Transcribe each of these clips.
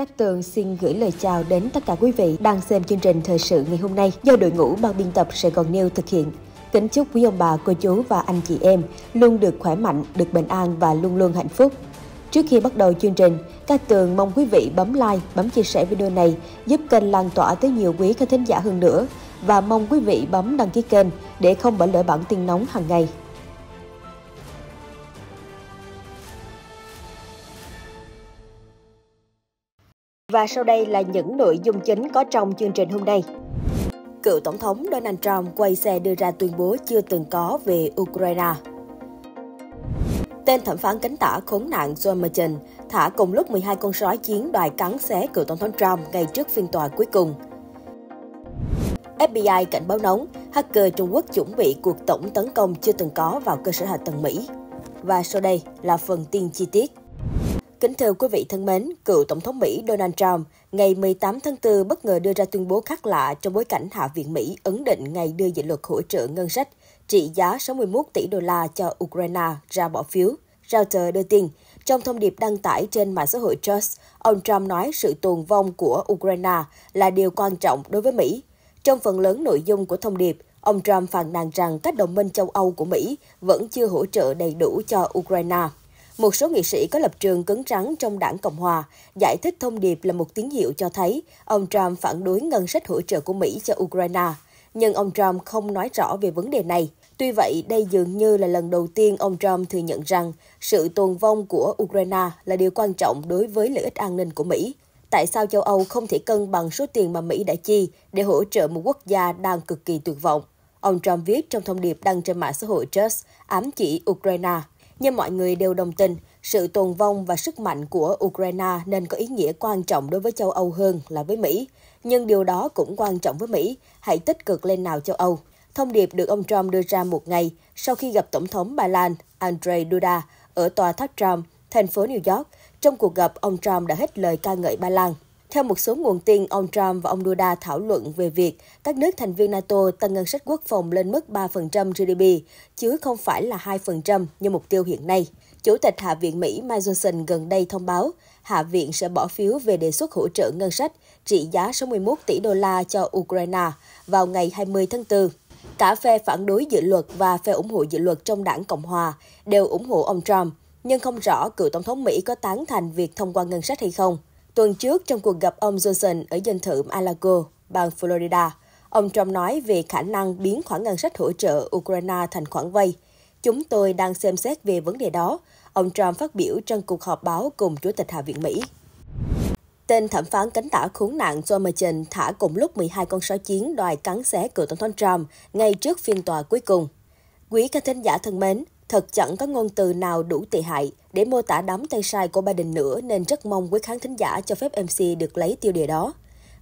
Các tường xin gửi lời chào đến tất cả quý vị đang xem chương trình thời sự ngày hôm nay do đội ngũ ban biên tập Sài Gòn News thực hiện. Kính chúc quý ông bà, cô chú và anh chị em luôn được khỏe mạnh, được bình an và luôn luôn hạnh phúc. Trước khi bắt đầu chương trình, các tường mong quý vị bấm like, bấm chia sẻ video này giúp kênh lan tỏa tới nhiều quý khán thính giả hơn nữa và mong quý vị bấm đăng ký kênh để không bỏ lỡ bản tin nóng hàng ngày. Và sau đây là những nội dung chính có trong chương trình hôm nay. Cựu Tổng thống Donald Trump quay xe đưa ra tuyên bố chưa từng có về Ukraine. Tên thẩm phán cánh tả khốn nạn John Merchant thả cùng lúc 12 con sói chiến đòi cắn xé cựu Tổng thống Trump ngay trước phiên tòa cuối cùng. FBI cảnh báo nóng, hacker Trung Quốc chuẩn bị cuộc tổng tấn công chưa từng có vào cơ sở hạ tầng Mỹ. Và sau đây là phần tin chi tiết. Kính thưa quý vị thân mến, cựu Tổng thống Mỹ Donald Trump ngày 18 tháng 4 bất ngờ đưa ra tuyên bố khác lạ trong bối cảnh Hạ viện Mỹ ấn định ngày đưa dự luật hỗ trợ ngân sách trị giá 61 tỷ đô la cho Ukraine ra bỏ phiếu. Reuters đưa tin, trong thông điệp đăng tải trên mạng xã hội Trust, ông Trump nói sự tồn vong của Ukraine là điều quan trọng đối với Mỹ. Trong phần lớn nội dung của thông điệp, ông Trump phàn nàn rằng các đồng minh châu Âu của Mỹ vẫn chưa hỗ trợ đầy đủ cho Ukraine. Một số nghị sĩ có lập trường cứng rắn trong đảng Cộng Hòa giải thích thông điệp là một tín hiệu cho thấy ông Trump phản đối ngân sách hỗ trợ của Mỹ cho Ukraine. Nhưng ông Trump không nói rõ về vấn đề này. Tuy vậy, đây dường như là lần đầu tiên ông Trump thừa nhận rằng sự tồn vong của Ukraine là điều quan trọng đối với lợi ích an ninh của Mỹ. Tại sao châu Âu không thể cân bằng số tiền mà Mỹ đã chi để hỗ trợ một quốc gia đang cực kỳ tuyệt vọng? Ông Trump viết trong thông điệp đăng trên mạng xã hội Just ám chỉ Ukraine nhưng mọi người đều đồng tình sự tồn vong và sức mạnh của Ukraine nên có ý nghĩa quan trọng đối với châu Âu hơn là với Mỹ. Nhưng điều đó cũng quan trọng với Mỹ, hãy tích cực lên nào châu Âu. Thông điệp được ông Trump đưa ra một ngày sau khi gặp Tổng thống Ba Lan Andrzej Duda ở tòa tháp Trump, thành phố New York. Trong cuộc gặp, ông Trump đã hết lời ca ngợi Ba Lan. Theo một số nguồn tin, ông Trump và ông Duda thảo luận về việc các nước thành viên NATO tăng ngân sách quốc phòng lên mức 3% GDP, chứ không phải là 2% như mục tiêu hiện nay. Chủ tịch Hạ viện Mỹ Mike Johnson gần đây thông báo, Hạ viện sẽ bỏ phiếu về đề xuất hỗ trợ ngân sách trị giá 61 tỷ đô la cho Ukraine vào ngày 20 tháng 4. Cả phe phản đối dự luật và phe ủng hộ dự luật trong đảng Cộng Hòa đều ủng hộ ông Trump, nhưng không rõ cựu Tổng thống Mỹ có tán thành việc thông qua ngân sách hay không. Tuần trước, trong cuộc gặp ông Johnson ở dân thự Alago, bang Florida, ông Trump nói về khả năng biến khoản ngân sách hỗ trợ Ukraine thành khoản vay. Chúng tôi đang xem xét về vấn đề đó, ông Trump phát biểu trong cuộc họp báo cùng Chủ tịch Hạ viện Mỹ. Tên thẩm phán cánh tả khốn nạn Joe Manchin thả cùng lúc 12 con sói chiến đòi cắn xé cựu tổng thống Trump ngay trước phiên tòa cuối cùng. Quý khán thính giả thân mến, Thật chẳng có ngôn từ nào đủ tệ hại để mô tả đám tay sai của Biden nữa nên rất mong quý khán thính giả cho phép MC được lấy tiêu đề đó.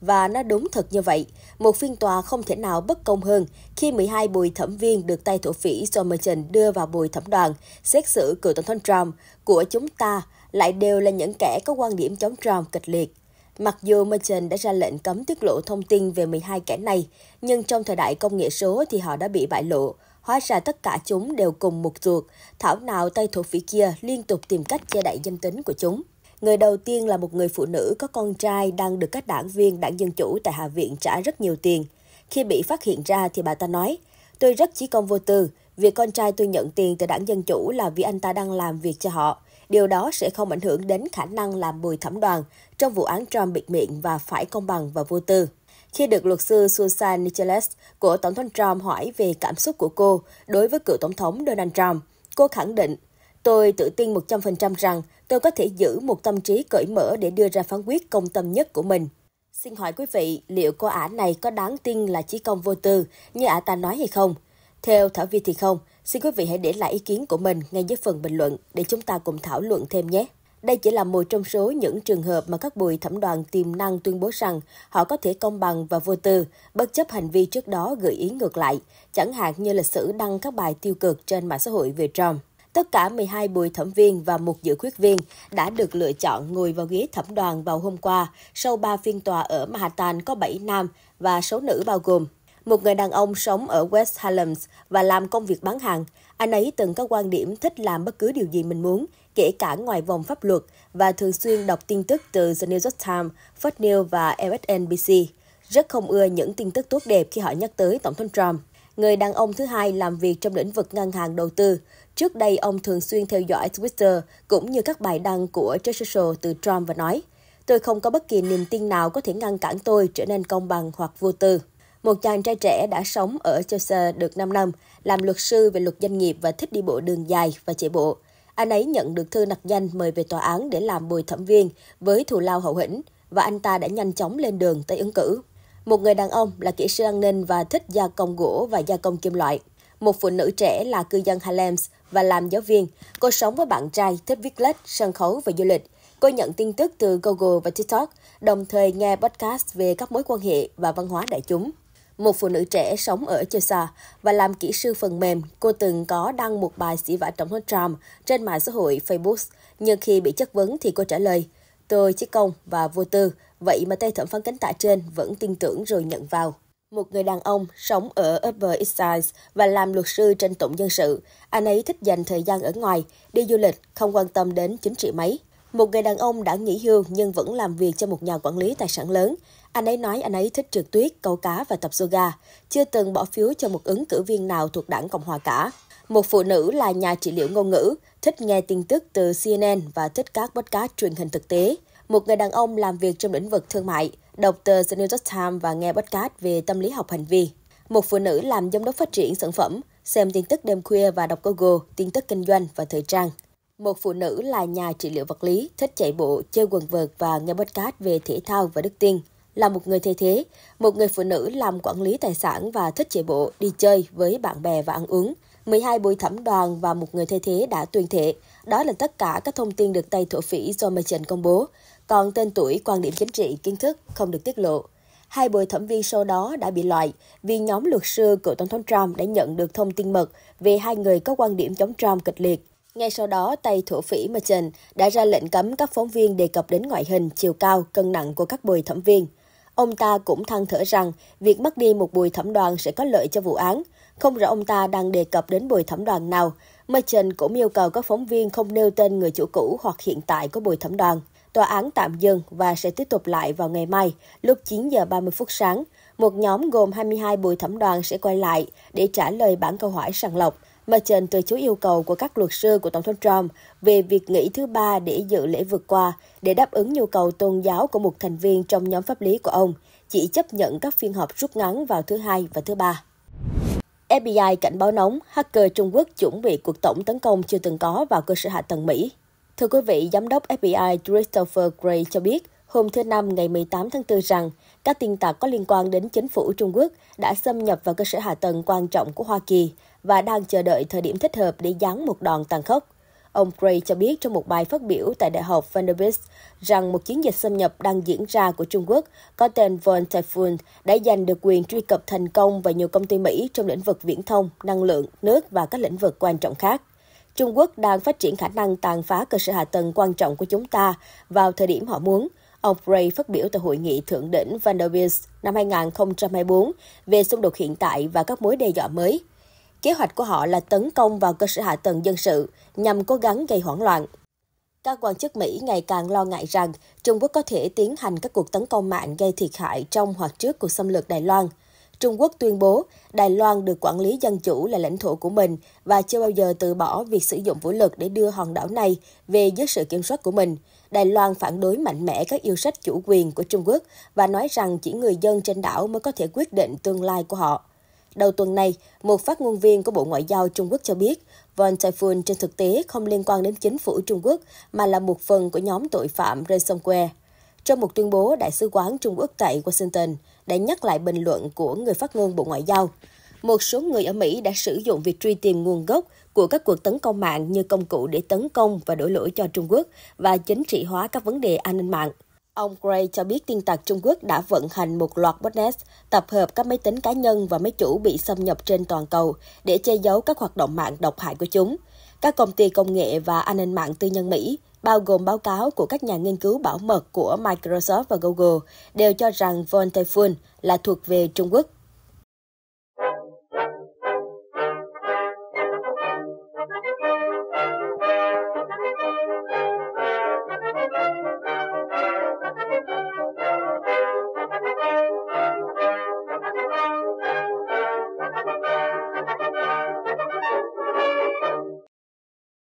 Và nó đúng thật như vậy, một phiên tòa không thể nào bất công hơn khi 12 bùi thẩm viên được tay thủ phỉ Somerton đưa vào bùi thẩm đoàn, xét xử cựu tổng thống Trump của chúng ta lại đều là những kẻ có quan điểm chống Trump kịch liệt. Mặc dù Merchant đã ra lệnh cấm tiết lộ thông tin về 12 kẻ này, nhưng trong thời đại công nghệ số thì họ đã bị bại lộ. Hóa ra tất cả chúng đều cùng một ruột, thảo nào tay thổ phỉ kia liên tục tìm cách che đậy danh tính của chúng. Người đầu tiên là một người phụ nữ có con trai đang được các đảng viên đảng Dân Chủ tại Hạ viện trả rất nhiều tiền. Khi bị phát hiện ra thì bà ta nói, tôi rất chí công vô tư, việc con trai tôi nhận tiền từ đảng Dân Chủ là vì anh ta đang làm việc cho họ. Điều đó sẽ không ảnh hưởng đến khả năng làm bồi thẩm đoàn trong vụ án Trump bịt miệng và phải công bằng và vô tư. Khi được luật sư Susan Nicholas của Tổng thống Trump hỏi về cảm xúc của cô đối với cựu Tổng thống Donald Trump, cô khẳng định, Tôi tự tin 100% rằng tôi có thể giữ một tâm trí cởi mở để đưa ra phán quyết công tâm nhất của mình. Xin hỏi quý vị, liệu cô ả này có đáng tin là chí công vô tư như ả ta nói hay không? Theo Thảo Vi thì không. Xin quý vị hãy để lại ý kiến của mình ngay dưới phần bình luận để chúng ta cùng thảo luận thêm nhé. Đây chỉ là một trong số những trường hợp mà các bùi thẩm đoàn tiềm năng tuyên bố rằng họ có thể công bằng và vô tư, bất chấp hành vi trước đó gợi ý ngược lại, chẳng hạn như lịch sử đăng các bài tiêu cực trên mạng xã hội về Trump. Tất cả 12 bùi thẩm viên và một dự khuyết viên đã được lựa chọn ngồi vào ghế thẩm đoàn vào hôm qua, sau 3 phiên tòa ở Manhattan có 7 nam và số nữ bao gồm một người đàn ông sống ở West Harlem và làm công việc bán hàng. Anh ấy từng có quan điểm thích làm bất cứ điều gì mình muốn, kể cả ngoài vòng pháp luật, và thường xuyên đọc tin tức từ The New York Times, Fox News và MSNBC. Rất không ưa những tin tức tốt đẹp khi họ nhắc tới Tổng thống Trump. Người đàn ông thứ hai làm việc trong lĩnh vực ngân hàng đầu tư. Trước đây, ông thường xuyên theo dõi Twitter cũng như các bài đăng của Jeff Social từ Trump và nói, Tôi không có bất kỳ niềm tin nào có thể ngăn cản tôi trở nên công bằng hoặc vô tư. Một chàng trai trẻ đã sống ở Chelsea được 5 năm, làm luật sư về luật doanh nghiệp và thích đi bộ đường dài và chạy bộ. Anh ấy nhận được thư nặc danh mời về tòa án để làm bồi thẩm viên với thù lao hậu hĩnh và anh ta đã nhanh chóng lên đường tới ứng cử. Một người đàn ông là kỹ sư an ninh và thích gia công gỗ và gia công kim loại. Một phụ nữ trẻ là cư dân Harlem và làm giáo viên. Cô sống với bạn trai, thích viết lách, sân khấu và du lịch. Cô nhận tin tức từ Google và TikTok, đồng thời nghe podcast về các mối quan hệ và văn hóa đại chúng một phụ nữ trẻ sống ở Chesa và làm kỹ sư phần mềm, cô từng có đăng một bài xỉ vả Tổng thống Trump trên mạng xã hội Facebook, nhưng khi bị chất vấn thì cô trả lời, tôi chỉ công và vô tư, vậy mà tay thẩm phán cánh tả trên vẫn tin tưởng rồi nhận vào. Một người đàn ông sống ở Upper East Side và làm luật sư trên tổng dân sự, anh ấy thích dành thời gian ở ngoài, đi du lịch, không quan tâm đến chính trị mấy. Một người đàn ông đã nghỉ hưu nhưng vẫn làm việc cho một nhà quản lý tài sản lớn. Anh ấy nói anh ấy thích trượt tuyết, câu cá và tập yoga, chưa từng bỏ phiếu cho một ứng cử viên nào thuộc đảng Cộng hòa cả. Một phụ nữ là nhà trị liệu ngôn ngữ, thích nghe tin tức từ CNN và thích các podcast truyền hình thực tế. Một người đàn ông làm việc trong lĩnh vực thương mại, đọc tờ The New York Times và nghe podcast về tâm lý học hành vi. Một phụ nữ làm giám đốc phát triển sản phẩm, xem tin tức đêm khuya và đọc Google, tin tức kinh doanh và thời trang. Một phụ nữ là nhà trị liệu vật lý, thích chạy bộ, chơi quần vợt và nghe podcast về thể thao và đức tin. Là một người thay thế, một người phụ nữ làm quản lý tài sản và thích chạy bộ, đi chơi với bạn bè và ăn uống. 12 buổi thẩm đoàn và một người thay thế đã tuyên thệ. Đó là tất cả các thông tin được tay thổ phỉ Joe Manchin công bố. Còn tên tuổi, quan điểm chính trị, kiến thức không được tiết lộ. Hai bồi thẩm viên sau đó đã bị loại vì nhóm luật sư cựu Tổng thống Trump đã nhận được thông tin mật về hai người có quan điểm chống Trump kịch liệt. Ngay sau đó, tay thủ phỉ Merchant đã ra lệnh cấm các phóng viên đề cập đến ngoại hình, chiều cao, cân nặng của các bồi thẩm viên. Ông ta cũng thăng thở rằng việc mất đi một bồi thẩm đoàn sẽ có lợi cho vụ án. Không rõ ông ta đang đề cập đến bồi thẩm đoàn nào. Merchant cũng yêu cầu các phóng viên không nêu tên người chủ cũ hoặc hiện tại của bồi thẩm đoàn. Tòa án tạm dừng và sẽ tiếp tục lại vào ngày mai, lúc 9 giờ 30 phút sáng. Một nhóm gồm 22 bồi thẩm đoàn sẽ quay lại để trả lời bản câu hỏi sàng lọc mà trần từ chối yêu cầu của các luật sư của Tổng thống Trump về việc nghỉ thứ ba để dự lễ vượt qua để đáp ứng nhu cầu tôn giáo của một thành viên trong nhóm pháp lý của ông, chỉ chấp nhận các phiên họp rút ngắn vào thứ hai và thứ ba. FBI cảnh báo nóng, hacker Trung Quốc chuẩn bị cuộc tổng tấn công chưa từng có vào cơ sở hạ tầng Mỹ. Thưa quý vị, Giám đốc FBI Christopher Gray cho biết, hôm thứ Năm ngày 18 tháng 4 rằng các tin tặc có liên quan đến chính phủ Trung Quốc đã xâm nhập vào cơ sở hạ tầng quan trọng của Hoa Kỳ và đang chờ đợi thời điểm thích hợp để giáng một đòn tàn khốc. Ông Gray cho biết trong một bài phát biểu tại Đại học Vanderbilt rằng một chiến dịch xâm nhập đang diễn ra của Trung Quốc có tên Von Typhoon đã giành được quyền truy cập thành công vào nhiều công ty Mỹ trong lĩnh vực viễn thông, năng lượng, nước và các lĩnh vực quan trọng khác. Trung Quốc đang phát triển khả năng tàn phá cơ sở hạ tầng quan trọng của chúng ta vào thời điểm họ muốn, ông Gray phát biểu tại hội nghị thượng đỉnh Vanderbilt năm 2024 về xung đột hiện tại và các mối đe dọa mới – Kế hoạch của họ là tấn công vào cơ sở hạ tầng dân sự nhằm cố gắng gây hoảng loạn. Các quan chức Mỹ ngày càng lo ngại rằng Trung Quốc có thể tiến hành các cuộc tấn công mạng gây thiệt hại trong hoặc trước cuộc xâm lược Đài Loan. Trung Quốc tuyên bố Đài Loan được quản lý dân chủ là lãnh thổ của mình và chưa bao giờ từ bỏ việc sử dụng vũ lực để đưa hòn đảo này về dưới sự kiểm soát của mình. Đài Loan phản đối mạnh mẽ các yêu sách chủ quyền của Trung Quốc và nói rằng chỉ người dân trên đảo mới có thể quyết định tương lai của họ. Đầu tuần này, một phát ngôn viên của Bộ Ngoại giao Trung Quốc cho biết, Von Typhoon trên thực tế không liên quan đến chính phủ Trung Quốc mà là một phần của nhóm tội phạm ransomware. Trong một tuyên bố, Đại sứ quán Trung Quốc tại Washington đã nhắc lại bình luận của người phát ngôn Bộ Ngoại giao. Một số người ở Mỹ đã sử dụng việc truy tìm nguồn gốc của các cuộc tấn công mạng như công cụ để tấn công và đổ lỗi cho Trung Quốc và chính trị hóa các vấn đề an ninh mạng. Ông Gray cho biết tin tặc Trung Quốc đã vận hành một loạt botnet, tập hợp các máy tính cá nhân và máy chủ bị xâm nhập trên toàn cầu để che giấu các hoạt động mạng độc hại của chúng. Các công ty công nghệ và an ninh mạng tư nhân Mỹ, bao gồm báo cáo của các nhà nghiên cứu bảo mật của Microsoft và Google, đều cho rằng Von Tefun là thuộc về Trung Quốc.